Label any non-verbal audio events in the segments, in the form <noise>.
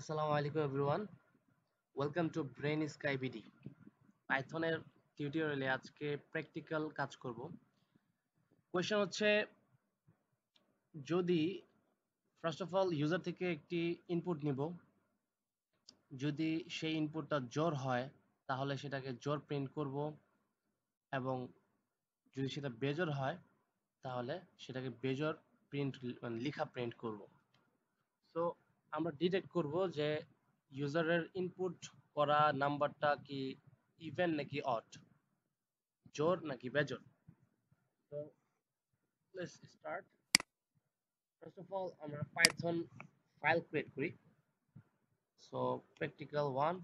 আসসালামু আলাইকুম everyone welcome to Brain Sky BD পাইথনের টিউটোরিয়ালে আজকে প্র্যাকটিক্যাল কাজ করব কোয়েশ্চেন হচ্ছে যদি ফার্স্ট অফ অল ইউজার থেকে একটি ইনপুট নিব যদি সেই ইনপুটটা জোর হয় তাহলে সেটাকে জোর প্রিন্ট করব এবং যদি সেটা বেজোর হয় তাহলে সেটাকে বেজোর প্রিন্ট মানে লিখা প্রিন্ট করব সো আমরা ডিটেক্ট করব যে ইউজারের ইনপুট করা নাম্বারটা কি ইভেন নাকি অট জোর নাকি বেজোর তো let's start first of all আমরা পাইথন ফাইল ক্রিয়েট করি সো প্র্যাকটিক্যাল ওয়ান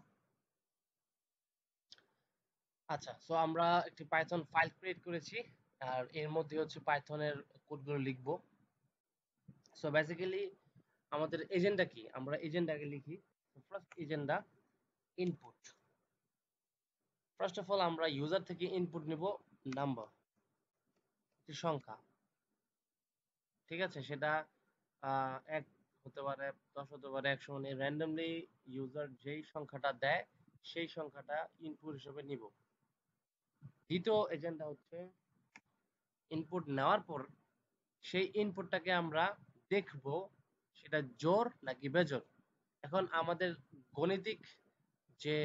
আচ্ছা সো আমরা একটি পাইথন ফাইল ক্রিয়েট করেছি আর এর মধ্যে হচ্ছে পাইথনের কোডগুলো লিখব সো বেসিক্যালি আমাদের এজেন্ডা কি আমরা এজেন্ডাকে লিখি first agenda input first of all আমরা ইউজার থেকে ইনপুট নিব নাম্বার সংখ্যা ঠিক আছে সেটা এক হতে পারে দশ হতে পারে একশো মানে র্যান্ডমলি ইউজার যেই সংখ্যাটা দেয় সেই সংখ্যাটা ইনপুট হিসেবে নিব দ্বিতীয় এজেন্ডা হচ্ছে ইনপুট নেওয়ার পর সেই ইনপুটটাকে আমরা দেখব এটা জোর নাকি বেজোর এখন আমাদের গণিতিক যে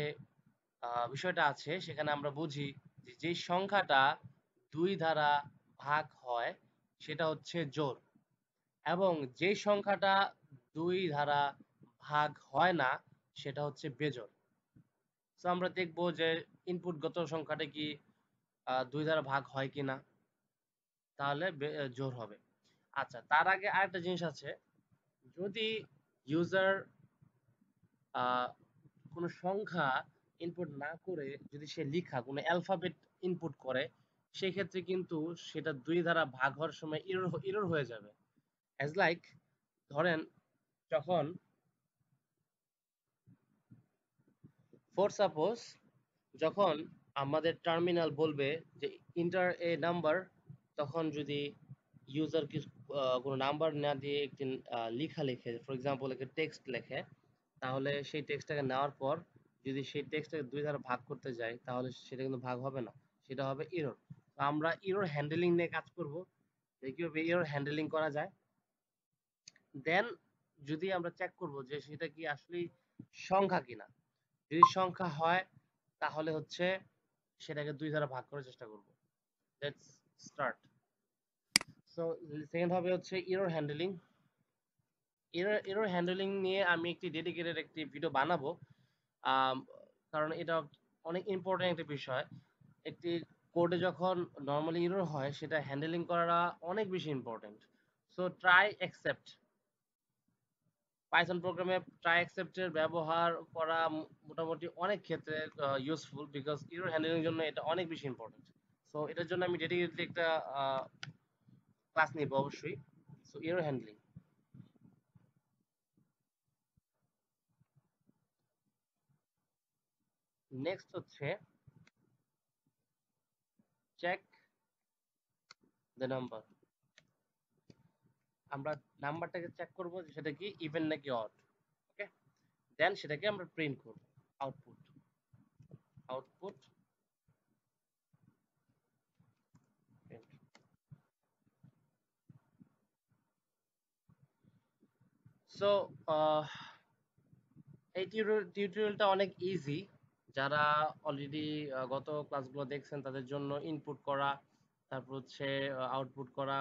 বিষয়টা আছে সেখানে আমরা বুঝি যে সংখ্যাটা দুই দ্বারা ভাগ হয় সেটা হচ্ছে জোর এবং যে সংখ্যাটা দুই দ্বারা ভাগ হয় না সেটা হচ্ছে বেজোর তো আমরা দেখব যে ইনপুটগত সংখ্যাটা কি দুই দ্বারা ভাগ হয় কিনা তাহলে জোর হবে আচ্ছা তার আগে আরেকটা জিনিস আছে যদি ইউজার কোনো সংখ্যা ইনপুট না করে যদি সে লিখা কোনো অ্যালফাবেট ইনপুট করে সেই ক্ষেত্রে কিন্তু সেটা দুই দ্বারা ভাগ হওয়ার সময় ইরর ইরর হয়ে যাবে অ্যাজ লাইক ধরেন যখন ফর সাপোজ যখন আমাদের টার্মিনাল বলবে যে ইন্টার এ নাম্বার তখন যদি ইউজার কিছু কোনো নাম্বার না দিয়ে একটি লেখা লেখে ফর এক্সাম্পল একটা টেক্সট লেখে তাহলে সেই টেক্সটটাকে নেওয়ার পর যদি সেই টেক্সটটাকে দুই দ্বারা ভাগ করতে যাই তাহলে সেটা কিন্তু ভাগ হবে না সেটা হবে ইরোর তো আমরা ইরোর হ্যান্ডেলিং নিয়ে কাজ করব যে কীভাবে ইরোর হ্যান্ডেলিং করা যায় দেন যদি আমরা চেক করব যে সেটা কি আসলে সংখ্যা কিনা যদি সংখ্যা হয় তাহলে হচ্ছে সেটাকে দুই দ্বারা ভাগ করার চেষ্টা করব লেটস স্টার্ট সো সেকেন্ড হবে হচ্ছে error handling error error handling নিয়ে আমি একটি ডেডিকেটেড একটি ভিডিও বানাবো কারণ এটা অনেক ইম্পর্টেন্ট একটি বিষয় একটি কোডে যখন নর্মালি এরর হয় সেটা হ্যান্ডেলিং করাটা অনেক বেশি important so try accept Python প্রোগ্রামে ট্রাই অ্যাকসেপ্টের ব্যবহার করা মোটামুটি অনেক ক্ষেত্রে ইউজফুল বিকজ ইরোর হ্যান্ডেলিং জন্য এটা অনেক বেশি ইম্পর্টেন্ট সো এটার জন্য আমি ডেডিকেটলি একটা ক্লাস নেব অবশ্যই সো এরর হ্যান্ডলিং নেক্সট হচ্ছে চেক দ্য নাম্বার আমরা নাম্বারটাকে চেক করব যে সেটা কি ইভেন নাকি অড ওকে দেন সেটাকে আমরা প্রিন্ট করব আউটপুট আউটপুট সো uh, এই টিউটোরিয়ালটা অনেক ইজি যারা অলরেডি গত ক্লাসগুলো দেখছেন তাদের জন্য ইনপুট করা তারপর হচ্ছে আউটপুট করা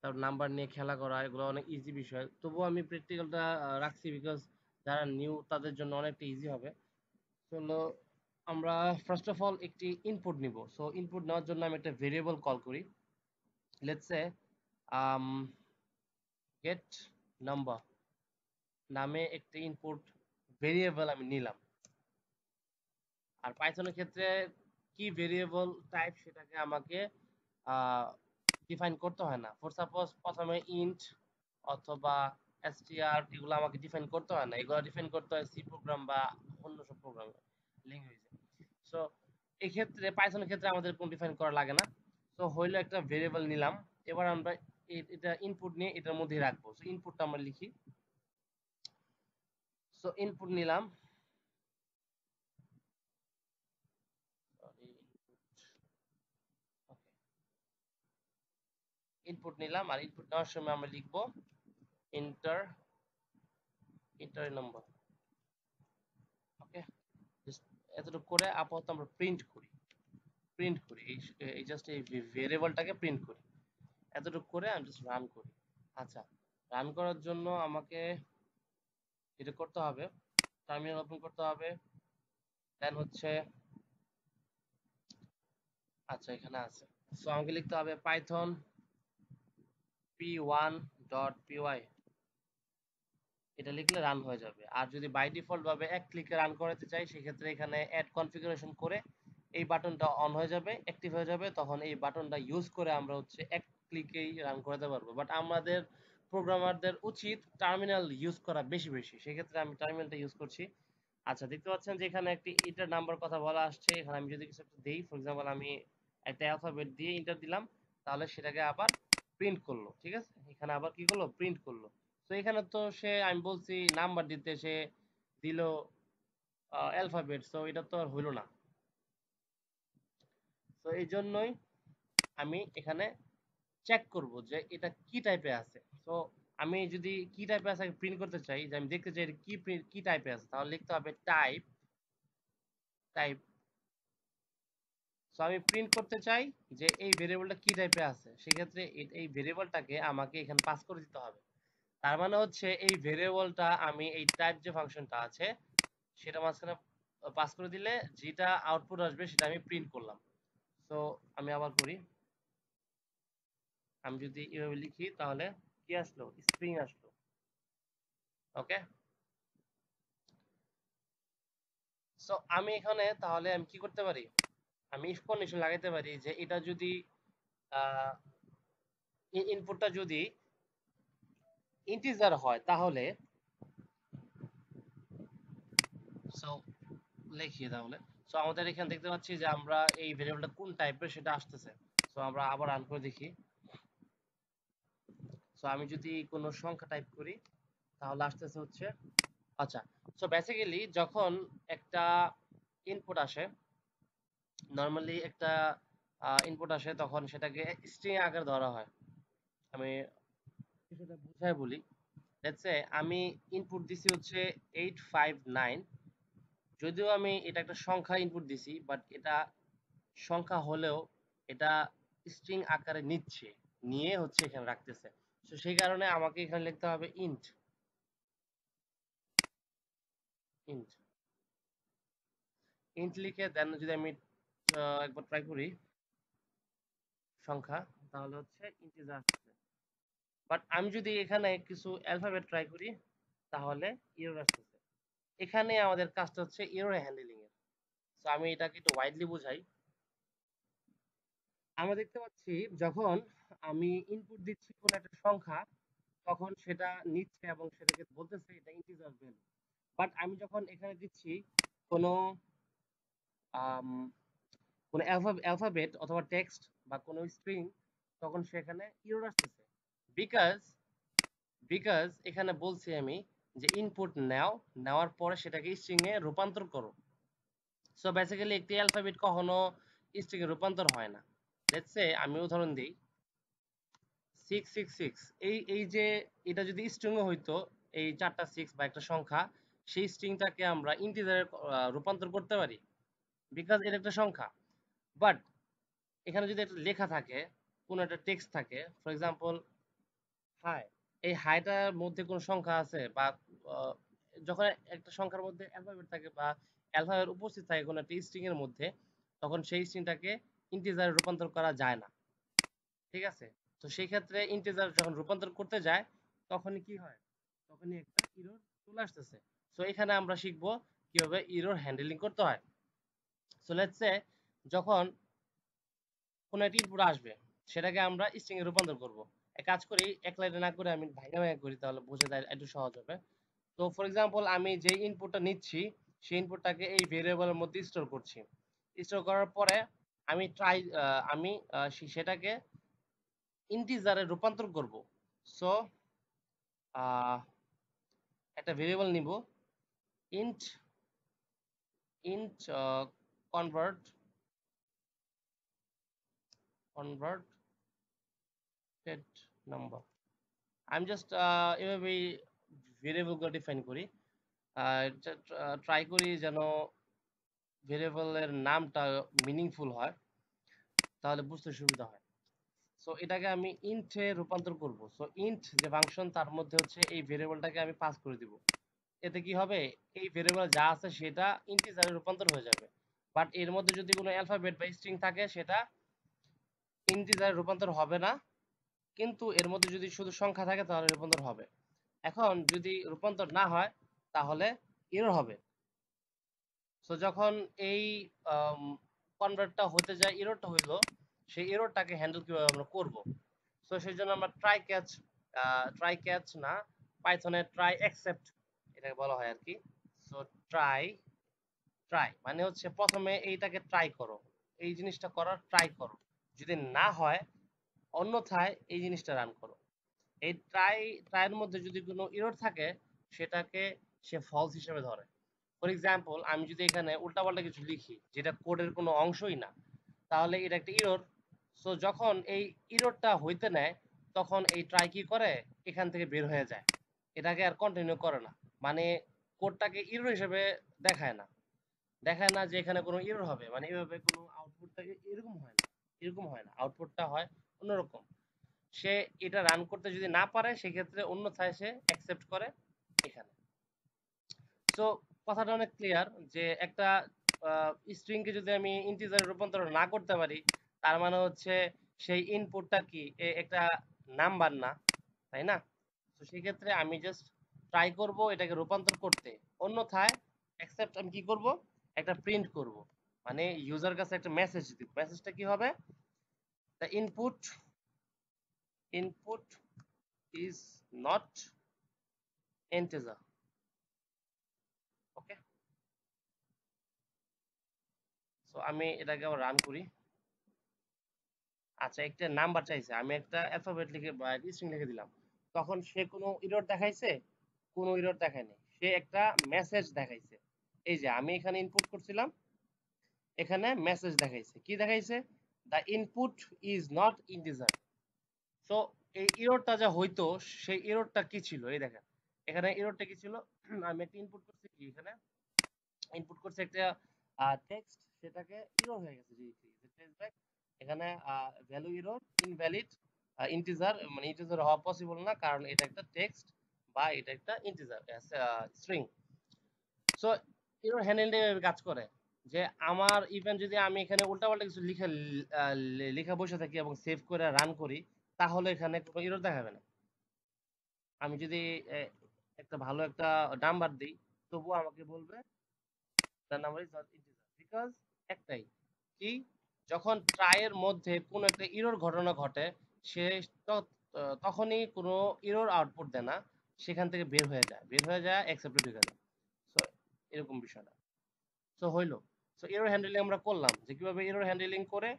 তারপর নাম্বার নিয়ে খেলা করা এগুলো অনেক ইজি বিষয় তবুও আমি প্র্যাকটিক্যালটা রাখছি বিকজ যারা নিউ তাদের জন্য অনেকটা ইজি হবে চলো আমরা ফার্স্ট অফ অল একটি ইনপুট নিব সো ইনপুট নেওয়ার জন্য আমি একটা ভেরিয়েবল কল করি লেটসে গেট নাম্বার নামে একটি ইনপুট ভেরিয়েবল আমি নিলাম আর পাইথনের ক্ষেত্রে কি ভেরিয়েবল টাইপ সেটাকে আমাকে ডিফাইন করতে হয় না ফর সাপোজ প্রথমে ইন্ট অথবা এসটিআর এগুলো আমাকে ডিফাইন করতে হয় না এগুলো ডিফাইন করতে হয় সি প্রোগ্রাম বা অন্য সব প্রোগ্রামে ল্যাঙ্গুয়েজে সো এক্ষেত্রে পাইথনের ক্ষেত্রে আমাদের কোনো ডিফাইন করা লাগে না সো হইলো একটা ভেরিয়েবল নিলাম এবার আমরা এটা ইনপুট নিয়ে এটার মধ্যে রাখবো সো ইনপুটটা আমরা লিখি সো ইনপুট নিলাম ইনপুট নিলাম আর ইনপুট নেওয়ার সময় আমরা লিখব ইন্টার ইন্টার নম্বর ওকে এতটুকু করে আপাতত আমরা প্রিন্ট করি প্রিন্ট করি এই জাস্ট এই ভেরিয়েবলটাকে প্রিন্ট করি এতটুকু করে আমি জাস্ট রান করি আচ্ছা রান করার জন্য আমাকে এটা করতে হবে টার্মিনাল ওপেন করতে হবে দেন হচ্ছে আচ্ছা এখানে আছে সো আমাকে লিখতে হবে Python P one dot P Y এটা লিখলে রান হয়ে যাবে আর যদি বাই ডিফল্ট ভাবে এক ক্লিকে রান করাতে চাই সেক্ষেত্রে এখানে অ্যাড কনফিগারেশন করে এই বাটনটা অন হয়ে যাবে অ্যাক্টিভ হয়ে যাবে তখন এই বাটনটা ইউজ করে আমরা হচ্ছে এক ক্লিকেই রান করাতে পারবো বাট আমাদের প্রোগ্রামারদের উচিত টার্মিনাল ইউজ করা বেশি বেশি সেক্ষেত্রে আমি টার্মিনালটা ইউজ করছি আচ্ছা দেখতে পাচ্ছেন যে এখানে একটি ইন্টার নাম্বার কথা বলা আসছে এখানে আমি যদি কিছু একটা দিই ফর এক্সাম্পল আমি একটা অ্যালফাবেট দিয়ে ইন্টার দিলাম তাহলে সেটাকে আবার প্রিন্ট করলো ঠিক আছে এখানে আবার কি করলো প্রিন্ট করলো তো এখানে তো সে আমি বলছি নাম্বার দিতে সে দিল অ্যালফাবেট সো এটা তো আর হইল না তো এই জন্যই আমি এখানে চেক করব যে এটা কি টাইপে আছে তো আমি যদি কি টাইপে আছে প্রিন্ট করতে চাই যে আমি দেখতে চাই কি কি টাইপে আছে তাহলে লিখতে হবে টাইপ টাইপ সো আমি প্রিন্ট করতে চাই যে এই ভেরিয়েবলটা কি টাইপে আছে সেক্ষেত্রে এই ভেরিয়েবলটাকে আমাকে এখানে পাস করে দিতে হবে তার মানে হচ্ছে এই ভেরিয়েবলটা আমি এই টাইপ যে ফাংশনটা আছে সেটা মাঝখানে পাস করে দিলে যেটা আউটপুট আসবে সেটা আমি প্রিন্ট করলাম তো আমি আবার করি আমি যদি এভাবে লিখি তাহলে কি আসলো স্প্রিং আসলো ওকে সো আমি এখানে তাহলে আমি কি করতে পারি আমি ইফ কন্ডিশন লাগাইতে পারি যে এটা যদি ইনপুটটা যদি ইন্টিজার হয় তাহলে সো লিখি তাহলে সো আমাদের এখানে দেখতে পাচ্ছি যে আমরা এই ভেরিয়েবলটা কোন টাইপের সেটা আসতেছে সো আমরা আবার রান করে দেখি সো আমি যদি কোনো সংখ্যা টাইপ করি তাহলে আসতেছে হচ্ছে আচ্ছা সো বেসিক্যালি যখন একটা ইনপুট আসে নর্মালি একটা ইনপুট আসে তখন সেটাকে স্ট্রিং আকারে ধরা হয় আমি কিছুটা বুঝাই বলি লেটস সে আমি ইনপুট দিছি হচ্ছে 859 যদিও আমি এটা একটা সংখ্যা ইনপুট দিছি বাট এটা সংখ্যা হলেও এটা স্ট্রিং আকারে নিচ্ছে নিয়ে হচ্ছে এখানে রাখতেছে সো সেই কারণে আমাকে এখানে লিখতে হবে ইন্ট ইন্ট ইন্ট লিখে দেন যদি আমি একবার ট্রাই করি সংখ্যা তাহলে হচ্ছে ইন্টিজার আসছে বাট আমি যদি এখানে কিছু অ্যালফাবেট ট্রাই করি তাহলে ইরোর আসতেছে এখানে আমাদের কাজটা হচ্ছে ইরোর হ্যান্ডেলিং এর সো আমি এটাকে একটু ওয়াইডলি বোঝাই আমরা দেখতে পাচ্ছি যখন আমি ইনপুট দিচ্ছি কোন একটা সংখ্যা তখন সেটা নিচ্ছে এবং সেটাকে বলতেছে এটা ইন্টিজার ভ্যালু বাট আমি যখন এখানে দিচ্ছি কোন কোন অ্যালফাবেট অথবা টেক্সট বা কোন স্ট্রিং তখন সেখানে ইরোর আসতেছে বিকজ বিকজ এখানে বলছি আমি যে ইনপুট নাও নেওয়ার পরে সেটাকে স্ট্রিং এ রূপান্তর করো সো বেসিক্যালি একটি অ্যালফাবেট কখনো স্ট্রিং এ রূপান্তর হয় না লেটস সে আমি উদাহরণ দিই সিক্স এই এই যে এটা যদি স্ট্রিংও হইতো এই চারটা সিক্স বা একটা সংখ্যা সেই স্ট্রিংটাকে আমরা ইন্টিজারে রূপান্তর করতে পারি বিকজ এটা একটা সংখ্যা বাট এখানে যদি একটা লেখা থাকে কোনো একটা টেক্সট থাকে ফর এক্সাম্পল হাই এই হাইটার মধ্যে কোন সংখ্যা আছে বা যখন একটা সংখ্যার মধ্যে অ্যালফাবেট থাকে বা অ্যালফাবেট উপস্থিত থাকে কোনো একটা স্ট্রিং এর মধ্যে তখন সেই স্ট্রিংটাকে ইন্টিজারে রূপান্তর করা যায় না ঠিক আছে তো সেই ক্ষেত্রে ইন্টিজার যখন রূপান্তর করতে যায় তখন কি হয় তখনই একটা ইরোর চলে আসতেছে সো এখানে আমরা শিখব কিভাবে ইরোর হ্যান্ডেলিং করতে হয় সো লেটস সে যখন কোনো একটা ইনপুট আসবে সেটাকে আমরা স্ট্রিং এ রূপান্তর করব এক কাজ করি এক লাইনে না করে আমি ভাঙা ভাঙা করি তাহলে বুঝে দেয় একটু সহজ হবে তো ফর এক্সাম্পল আমি যে ইনপুটটা নিচ্ছি সেই ইনপুটটাকে এই ভেরিয়েবলের মধ্যে স্টোর করছি স্টোর করার পরে আমি ট্রাই আমি সেটাকে ইন্টিজারে রূপান্তর করব সো একটা ভেরিয়েবল নিব int int convert convert set number i'm just uh এভাবে ভেরিয়েবল গুলো ডিফাইন করি ট্রাই করি যেন ভেরিয়েবলের নামটা মিনিংফুল হয় তাহলে বুঝতে সুবিধা হয় সো এটাকে আমি ইন্টে রূপান্তর করব সো ইন্ট যে ফাংশন তার মধ্যে হচ্ছে এই ভেরিয়েবলটাকে আমি পাস করে দিব এতে কি হবে এই ভেরিয়েবল যা আছে সেটা ইন্টিজারে রূপান্তর হয়ে যাবে বাট এর মধ্যে যদি কোনো অ্যালফাবেট বা স্ট্রিং থাকে সেটা ইন্টিজারে রূপান্তর হবে না কিন্তু এর মধ্যে যদি শুধু সংখ্যা থাকে তাহলে রূপান্তর হবে এখন যদি রূপান্তর না হয় তাহলে এরর হবে সো যখন এই কনভার্টটা হতে যায় এরোরটা হইলো সেই এরোরটাকে হ্যান্ডেল কিভাবে আমরা করব সো সেই জন্য আমরা ট্রাই ক্যাচ ট্রাই ক্যাচ না পাইথনে ট্রাই অ্যাকসেপ্ট এটাকে বলা হয় আর কি সো ট্রাই ট্রাই মানে হচ্ছে প্রথমে এইটাকে ট্রাই করো এই জিনিসটা করার ট্রাই করো যদি না হয় অন্যথায় এই জিনিসটা রান করো এই ট্রাই ট্রাইয়ের মধ্যে যদি কোনো ইরোর থাকে সেটাকে সে ফলস হিসেবে ধরে ফর এক্সাম্পল আমি যদি এখানে উল্টাপাল্টা কিছু লিখি যেটা কোডের কোনো অংশই না তাহলে এটা একটা ইরোর সো যখন এই ইরোরটা হইতে নেয় তখন এই ট্রাই কি করে এখান থেকে বের হয়ে যায় এটাকে আর কন্টিনিউ করে না মানে কোডটাকে ইরোর হিসেবে দেখায় না দেখায় না যে এখানে কোনো ইরোর হবে মানে এভাবে কোনো আউটপুটটা এরকম হয় না এরকম হয় না আউটপুটটা হয় অন্যরকম সে এটা রান করতে যদি না পারে সেক্ষেত্রে অন্যথায় সে অ্যাকসেপ্ট করে এখানে সো কথাটা অনেক ক্লিয়ার যে একটা স্ট্রিং কে যদি আমি ইন্টিজারে রূপান্তর না করতে পারি তার মানে হচ্ছে সেই ইনপুটটা কি একটা নাম্বার না তাই না তো সেই ক্ষেত্রে আমি জাস্ট ট্রাই করব এটাকে রূপান্তর করতে অন্যথায় অ্যাকসেপ্ট আমি কি করব একটা প্রিন্ট করব মানে ইউজার কাছে একটা মেসেজ দিব মেসেজটা কি হবে the input input is not integer okay so আমি এটাকে আবার রান করি আচ্ছা একটা নাম্বার চাইছে আমি একটা অ্যালফাবেট লিখে বা স্ট্রিং লিখে দিলাম তখন সে কোনো ইরর দেখাইছে কোনো ইরর দেখায়নি সে একটা মেসেজ দেখাইছে এই যে আমি এখানে ইনপুট করছিলাম এখানে মেসেজ দেখাইছে কি দেখাইছে the input is not integer so এই ইরোরটা যা হইতো সেই ইরোরটা কি ছিল এই দেখেন এখানে ইরোরটা কি ছিল <clears throat> আমি একটা ইনপুট করছি এখানে ইনপুট করছে একটা টেক্সট সেটাকে ইরর হয়ে গেছে টেক্সট ব্যাক এখানে ভ্যালু ইরর ইনভ্যালিড ইন্টিজার মানে ইন্টিজার হওয়া পসিবল না কারণ এটা একটা টেক্সট বা এটা একটা integer string so error handling কাজ করে যে আমার ইভেন যদি আমি এখানে উল্টাপাল্টা কিছু লিখে লেখা বসে থাকি এবং সেভ করে রান করি তাহলে এখানে কোনো ইরর দেখাবে না আমি যদি একটা ভালো একটা নাম্বার দিই তবু আমাকে বলবে the number is not integer because একটাই কি যখন ট্রায়ের মধ্যে কোনো একটা ইরোর ঘটনা ঘটে সে তখনই কোনো ইরোর আউটপুট দেয় না সেখান থেকে বের হয়ে যায় বের হয়ে যায় অ্যাকসেপ্টেড হয়ে যায় সো এরকম বিষয়টা সো হইলো সো এরর হ্যান্ডেলিং আমরা করলাম যে কিভাবে এরর হ্যান্ডেলিং করে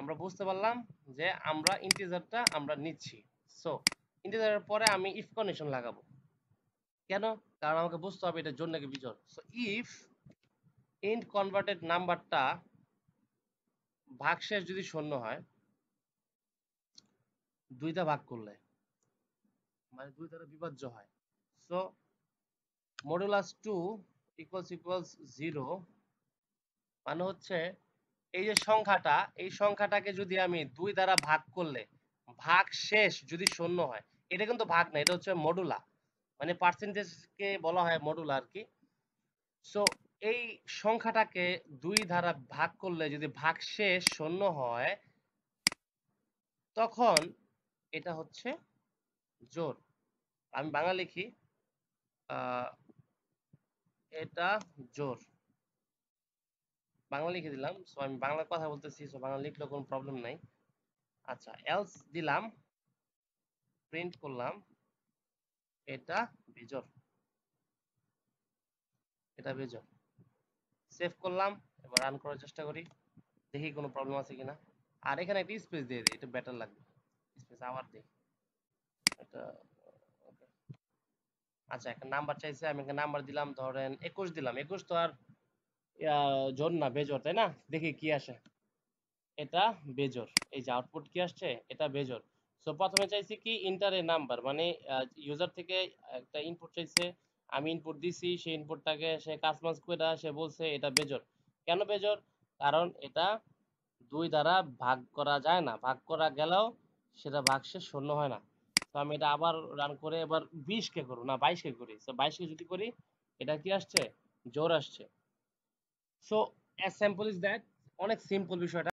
আমরা বুঝতে পারলাম যে আমরা ইন্টিজারটা আমরা নিচ্ছি সো ইন্টিজারের পরে আমি ইফ কন্ডিশন লাগাবো কেন কারণ আমাকে বুঝতে হবে এটা জন্য নাকি বিজোড় সো ইফ ইন্ট কনভার্টেড নাম্বারটা ভাগশেষ যদি শূন্য হয় দুইটা ভাগ করলে মানে দুই দ্বারা বিভাজ্য হয় so modulus two equals equals zero মানে হচ্ছে এই যে সংখ্যাটা এই সংখ্যাটাকে যদি আমি দুই দ্বারা ভাগ করলে ভাগ শেষ যদি শূন্য হয় এটা কিন্তু ভাগ না এটা হচ্ছে মডুলা মানে পার্সেন্টেজ কে বলা হয় মডুল আর কি সো এই সংখ্যাটাকে দুই দ্বারা ভাগ করলে যদি ভাগশেষ শূন্য হয় তখন এটা হচ্ছে জোর আমি বাংলা লিখি এটা জোর বাংলা লিখে দিলাম সো আমি বাংলা কথা বলতেছি সো বাংলা লিখলে কোনো প্রবলেম নাই আচ্ছা এলস দিলাম প্রিন্ট করলাম এটা বেজর এটা বেজর সেভ করলাম এবার রান করার চেষ্টা করি দেখি কোনো প্রবলেম আছে কিনা আর এখানে একটা স্পেস দিয়ে দিই এটা বেটার লাগবে স্পেস আবার দিই এটা আচ্ছা একটা নাম্বার চাইছে আমি একটা নাম্বার দিলাম ধরেন একুশ দিলাম একুশ তো আর জোর না বেজর তাই না দেখি কি আসে এটা বেজর এই যে আউটপুট কি আসছে এটা বেজর সো প্রথমে চাইছি কি ইন্টারের নাম্বার মানে ইউজার থেকে একটা ইনপুট চাইছে আমি ইনপুট দিছি সেই ইনপুটটাকে সে কাজমাজ করে সে বলছে এটা বেজর কেন বেজর কারণ এটা দুই দ্বারা ভাগ করা যায় না ভাগ করা গেলেও সেটা ভাগ সে শূন্য হয় না তো আমি এটা আবার রান করে এবার কে করব না কে করি তো কে যদি করি এটা কি আসছে জোর আসছে so as sample is that অনেক সিম্পল বিষয়টা